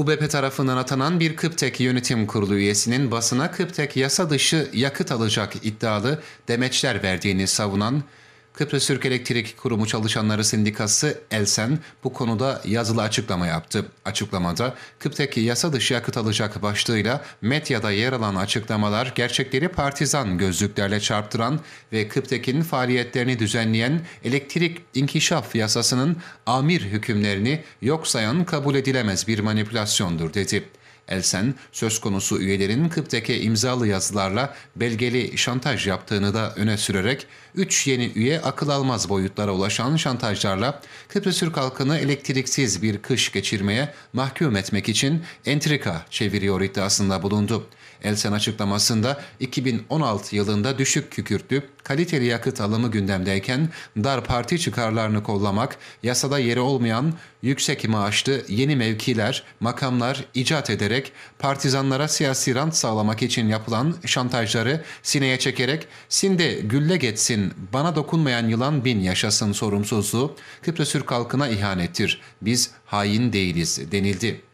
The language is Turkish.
UBP tarafından atanan bir Kıptek yönetim kurulu üyesinin basına Kıptek yasa dışı yakıt alacak iddialı demeçler verdiğini savunan Kıbrıs Türk Elektrik Kurumu Çalışanları Sindikası Elsen bu konuda yazılı açıklama yaptı. Açıklamada Kıpteki yasa dışı yakıt alacak başlığıyla medyada yer alan açıklamalar gerçekleri partizan gözlüklerle çarptıran ve Kıptek'in faaliyetlerini düzenleyen elektrik inkişaf yasasının amir hükümlerini yok sayan kabul edilemez bir manipülasyondur dedi. Elsen söz konusu üyelerin Kıpteke imzalı yazılarla belgeli şantaj yaptığını da öne sürerek 3 yeni üye akıl almaz boyutlara ulaşan şantajlarla Kıbrıs Türk halkını elektriksiz bir kış geçirmeye mahkum etmek için entrika çeviriyor iddiasında bulundu. Elsen açıklamasında 2016 yılında düşük kükürtlü, kaliteli yakıt alımı gündemdeyken dar parti çıkarlarını kollamak, yasada yeri olmayan yüksek maaşlı yeni mevkiler, makamlar icat ederek ederek partizanlara siyasi rant sağlamak için yapılan şantajları sineye çekerek Sinde gülle geçsin, bana dokunmayan yılan bin yaşasın sorumsuzluğu Kıbrıs Türk halkına ihanettir, biz hain değiliz denildi.